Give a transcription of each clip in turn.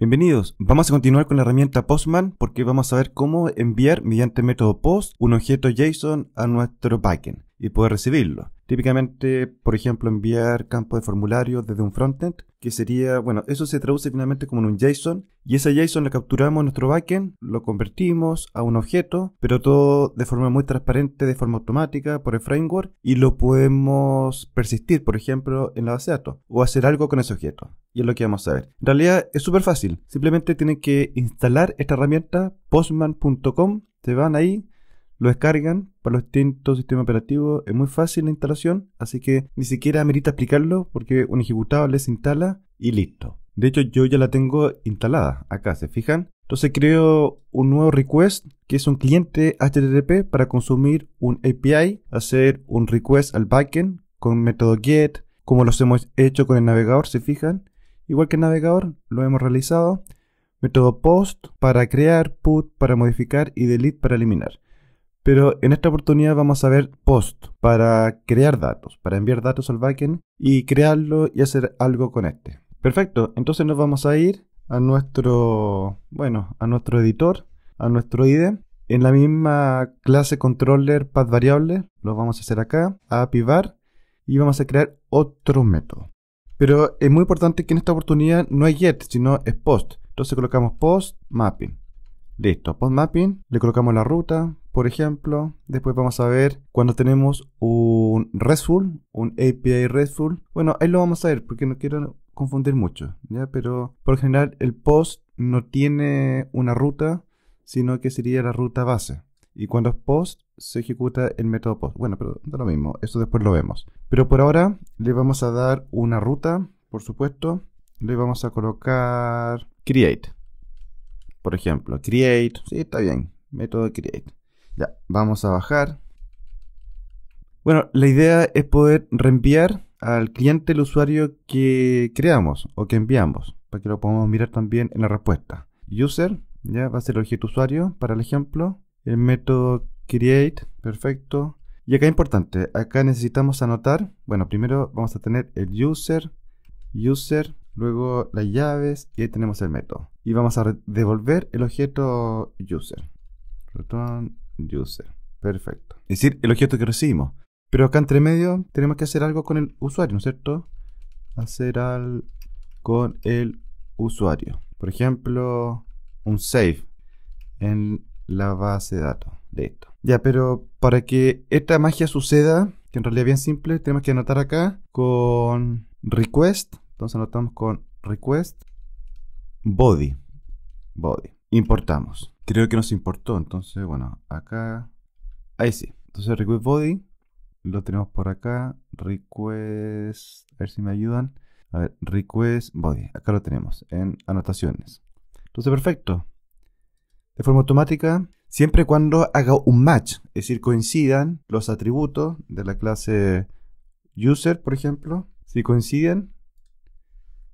Bienvenidos, vamos a continuar con la herramienta Postman porque vamos a ver cómo enviar mediante método post un objeto JSON a nuestro backend y poder recibirlo. Típicamente, por ejemplo, enviar campo de formulario desde un frontend, que sería, bueno, eso se traduce finalmente como en un JSON, y ese JSON lo capturamos en nuestro backend, lo convertimos a un objeto, pero todo de forma muy transparente, de forma automática, por el framework, y lo podemos persistir, por ejemplo, en la base de datos, o hacer algo con ese objeto, y es lo que vamos a ver. En realidad es súper fácil, simplemente tienen que instalar esta herramienta postman.com, te van ahí, lo descargan para los distintos sistemas operativos. Es muy fácil la instalación, así que ni siquiera amerita explicarlo porque un ejecutable se instala y listo. De hecho, yo ya la tengo instalada acá, ¿se fijan? Entonces creo un nuevo request que es un cliente HTTP para consumir un API, hacer un request al backend con método get, como los hemos hecho con el navegador, ¿se fijan? Igual que el navegador, lo hemos realizado. Método post para crear, put para modificar y delete para eliminar. Pero en esta oportunidad vamos a ver post para crear datos, para enviar datos al backend y crearlo y hacer algo con este. Perfecto, entonces nos vamos a ir a nuestro, bueno, a nuestro editor, a nuestro IDE. En la misma clase controller path variable, lo vamos a hacer acá, a pivar, y vamos a crear otro método. Pero es muy importante que en esta oportunidad no es get, sino es post. Entonces colocamos post mapping. Listo, post mapping, le colocamos la ruta, por ejemplo. Después vamos a ver cuando tenemos un RESTful, un API RESTful. Bueno, ahí lo vamos a ver porque no quiero confundir mucho, ¿ya? Pero por general el post no tiene una ruta, sino que sería la ruta base. Y cuando es post, se ejecuta el método post. Bueno, pero da lo mismo, eso después lo vemos. Pero por ahora le vamos a dar una ruta, por supuesto. Le vamos a colocar create. Por ejemplo, create. Sí, está bien. Método create. Ya, vamos a bajar. Bueno, la idea es poder reenviar al cliente el usuario que creamos o que enviamos, para que lo podamos mirar también en la respuesta. User, ya va a ser el objeto usuario para el ejemplo. El método create, perfecto. Y acá importante, acá necesitamos anotar, bueno, primero vamos a tener el user, user, luego las llaves y ahí tenemos el método y vamos a devolver el objeto user. Return user. Perfecto. Es decir, el objeto que recibimos. Pero acá entre medio tenemos que hacer algo con el usuario, ¿no es cierto? Hacer algo con el usuario. Por ejemplo, un save en la base de datos. De esto. Ya, pero para que esta magia suceda, que en realidad es bien simple, tenemos que anotar acá con request. Entonces anotamos con request Body. Body. Importamos. Creo que nos importó. Entonces, bueno, acá. Ahí sí. Entonces, request body. Lo tenemos por acá. Request. A ver si me ayudan. A ver, request body. Acá lo tenemos. En anotaciones. Entonces, perfecto. De forma automática. Siempre cuando haga un match. Es decir, coincidan los atributos de la clase user, por ejemplo. Si coinciden,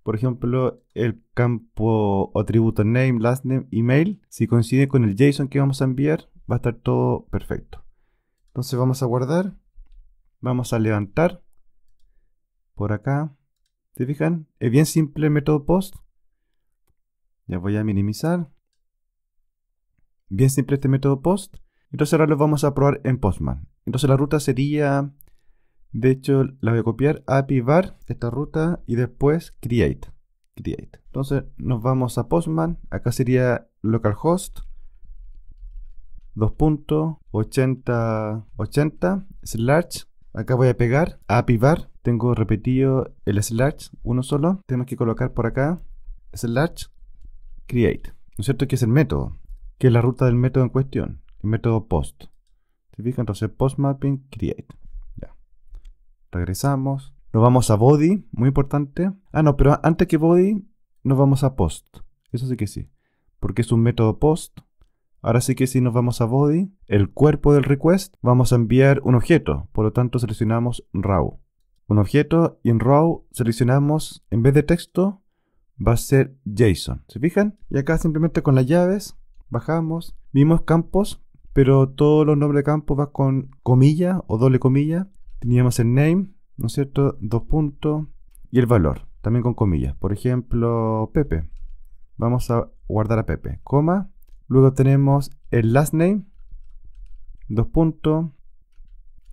por ejemplo, el campo atributo name, last name, email, si coincide con el JSON que vamos a enviar, va a estar todo perfecto. Entonces vamos a guardar, vamos a levantar por acá. te fijan? Es bien simple el método post. Ya voy a minimizar. Bien simple este método post. Entonces ahora lo vamos a probar en Postman. Entonces la ruta sería de hecho, la voy a copiar API var, esta ruta, y después create. create. Entonces nos vamos a Postman. Acá sería localhost 2.8080 slash. Acá voy a pegar API var. Tengo repetido el slash, uno solo. Tenemos que colocar por acá slash create. ¿No es cierto? Que es el método, que es la ruta del método en cuestión, el método post. ¿Se fijan? Entonces post mapping create. Regresamos. Nos vamos a body, muy importante. Ah, no, pero antes que body, nos vamos a post. Eso sí que sí. Porque es un método post. Ahora sí que sí nos vamos a body, el cuerpo del request, vamos a enviar un objeto. Por lo tanto, seleccionamos raw. Un objeto y en raw seleccionamos, en vez de texto, va a ser JSON. ¿Se fijan? Y acá simplemente con las llaves, bajamos, vimos campos, pero todos los nombres de campos van con comilla o doble comilla. Teníamos el name, ¿no es cierto? Dos puntos y el valor, también con comillas. Por ejemplo, Pepe. Vamos a guardar a Pepe, coma. Luego tenemos el last name, dos puntos,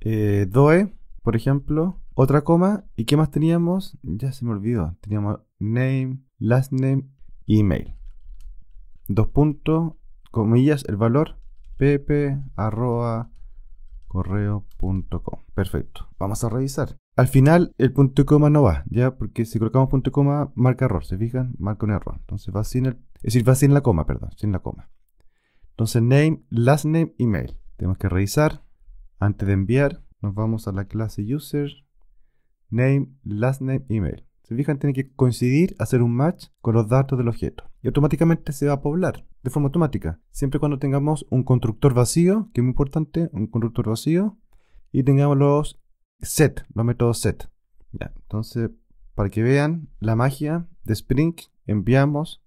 eh, DOE, por ejemplo, otra coma. ¿Y qué más teníamos? Ya se me olvidó. Teníamos name, last name, email. Dos puntos, comillas, el valor, pepe, arroba, correo.com. Perfecto. Vamos a revisar. Al final el punto coma no va, ¿ya? Porque si colocamos punto y coma, marca error, ¿se fijan? Marca un error. Entonces va sin el... Es decir, va sin la coma, perdón, sin la coma. Entonces name, last name, email. Tenemos que revisar. Antes de enviar, nos vamos a la clase user, name, last name, email. Se fijan, tiene que coincidir, hacer un match con los datos del objeto. Y automáticamente se va a poblar de forma automática. Siempre cuando tengamos un constructor vacío, que es muy importante, un constructor vacío, y tengamos los set, los métodos set. entonces, para que vean la magia de Spring, enviamos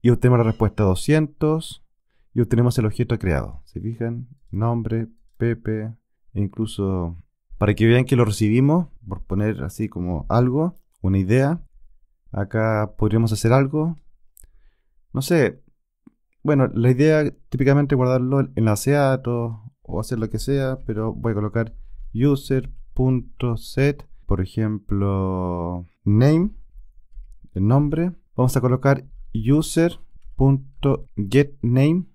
y obtenemos la respuesta 200 y obtenemos el objeto creado. Se fijan, nombre, Pepe, e incluso para que vean que lo recibimos, por poner así como algo, una idea, acá podríamos hacer algo. No sé, bueno, la idea típicamente guardarlo en la o hacer lo que sea, pero voy a colocar user.set, por ejemplo, name, el nombre. Vamos a colocar user.getName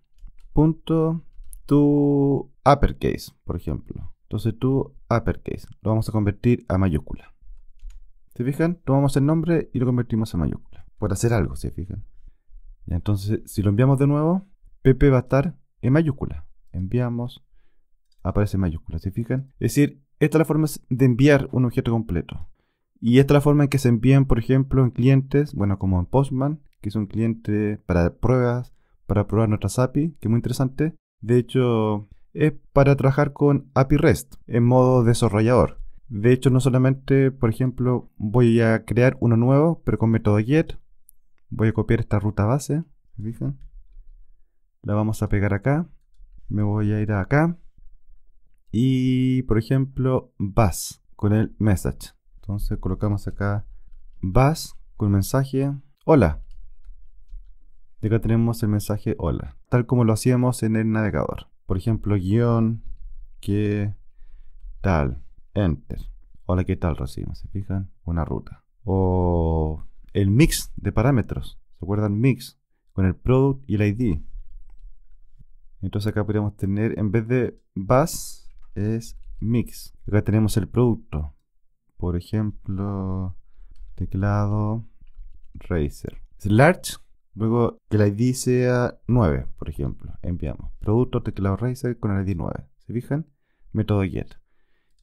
to uppercase, por ejemplo. Entonces tu uppercase lo vamos a convertir a mayúscula. ¿Se fijan? Tomamos el nombre y lo convertimos en mayúscula. Por hacer algo, ¿se fijan? Y entonces, si lo enviamos de nuevo, PP va a estar en mayúscula. Enviamos, aparece en mayúscula, ¿se fijan? Es decir, esta es la forma de enviar un objeto completo. Y esta es la forma en que se envían, por ejemplo, en clientes, bueno, como en Postman, que es un cliente para pruebas, para probar nuestras API, que es muy interesante. De hecho, es para trabajar con API REST en modo desarrollador. De hecho, no solamente, por ejemplo, voy a crear uno nuevo, pero con método get. Voy a copiar esta ruta base, La vamos a pegar acá. Me voy a ir acá. Y, por ejemplo, bus con el message. Entonces colocamos acá bus con mensaje hola. De acá tenemos el mensaje hola, tal como lo hacíamos en el navegador. Por ejemplo, guión, que tal. Enter. Hola, ¿qué tal, Rocío? ¿Se fijan? Una ruta. O el mix de parámetros. ¿Se acuerdan? Mix con el product y el ID. Entonces acá podríamos tener, en vez de bus, es mix. Acá tenemos el producto. Por ejemplo, teclado Razer. Es large. Luego que el ID sea 9, por ejemplo. Enviamos producto teclado Razer con el ID 9. ¿Se fijan? Método get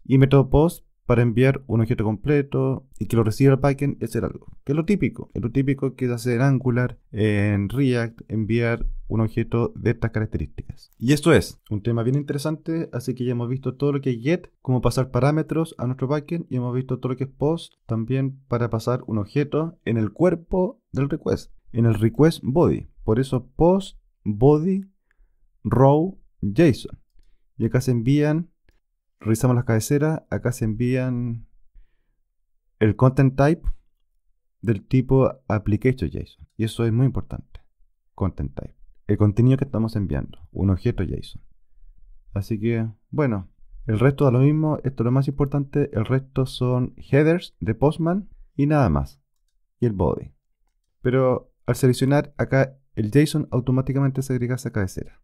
y método post para enviar un objeto completo y que lo reciba el backend, es algo. Que es lo típico. Es lo típico que hace en Angular, en React, enviar un objeto de estas características. Y esto es un tema bien interesante, así que ya hemos visto todo lo que es get, cómo pasar parámetros a nuestro backend y hemos visto todo lo que es post también para pasar un objeto en el cuerpo del request, en el request body. Por eso post, body, row, JSON. Y acá se envían revisamos las cabeceras, acá se envían el content type del tipo application JSON. Y eso es muy importante. Content type. El contenido que estamos enviando. Un objeto JSON. Así que, bueno, el resto da lo mismo. Esto es lo más importante. El resto son headers de Postman y nada más. Y el body. Pero al seleccionar acá el JSON automáticamente se agrega esa cabecera.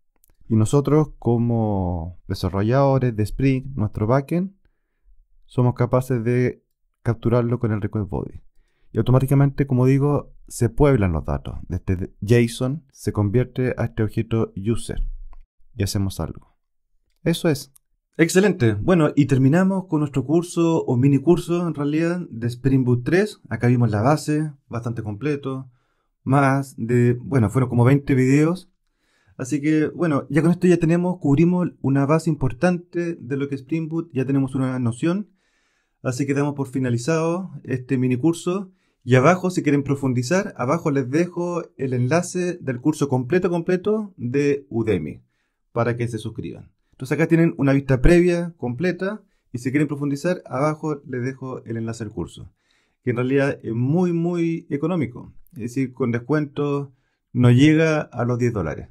Y nosotros como desarrolladores de Spring, nuestro backend, somos capaces de capturarlo con el request body. Y automáticamente, como digo, se pueblan los datos. Desde este JSON se convierte a este objeto user y hacemos algo. Eso es. Excelente. Bueno, y terminamos con nuestro curso o mini curso en realidad de Spring Boot 3. Acá vimos la base, bastante completo. Más de, bueno, fueron como 20 videos Así que bueno, ya con esto ya tenemos, cubrimos una base importante de lo que es Spring Boot, ya tenemos una noción. Así que damos por finalizado este mini curso. Y abajo, si quieren profundizar, abajo les dejo el enlace del curso completo completo de Udemy para que se suscriban. Entonces acá tienen una vista previa completa y si quieren profundizar, abajo les dejo el enlace al curso, que en realidad es muy muy económico, es decir, con descuento no llega a los 10 dólares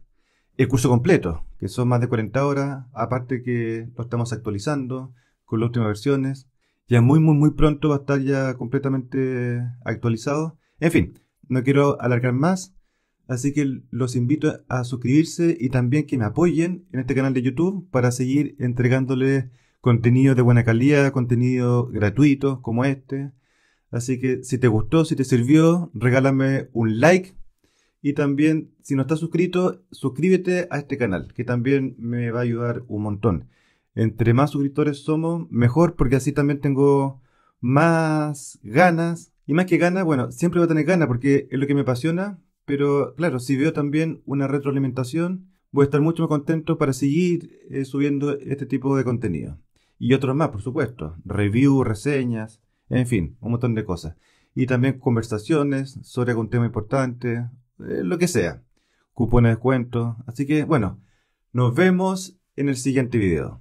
el curso completo, que son más de 40 horas, aparte que lo estamos actualizando con las últimas versiones. Ya muy, muy, muy pronto va a estar ya completamente actualizado. En fin, no quiero alargar más, así que los invito a suscribirse y también que me apoyen en este canal de YouTube para seguir entregándoles contenido de buena calidad, contenido gratuito como este. Así que si te gustó, si te sirvió, regálame un like y también, si no estás suscrito, suscríbete a este canal, que también me va a ayudar un montón. Entre más suscriptores somos, mejor, porque así también tengo más ganas. Y más que ganas, bueno, siempre voy a tener ganas, porque es lo que me apasiona. Pero claro, si veo también una retroalimentación, voy a estar mucho más contento para seguir eh, subiendo este tipo de contenido. Y otros más, por supuesto. Reviews, reseñas, en fin, un montón de cosas. Y también conversaciones sobre algún tema importante eh, lo que sea, cupones de descuento. Así que bueno, nos vemos en el siguiente video.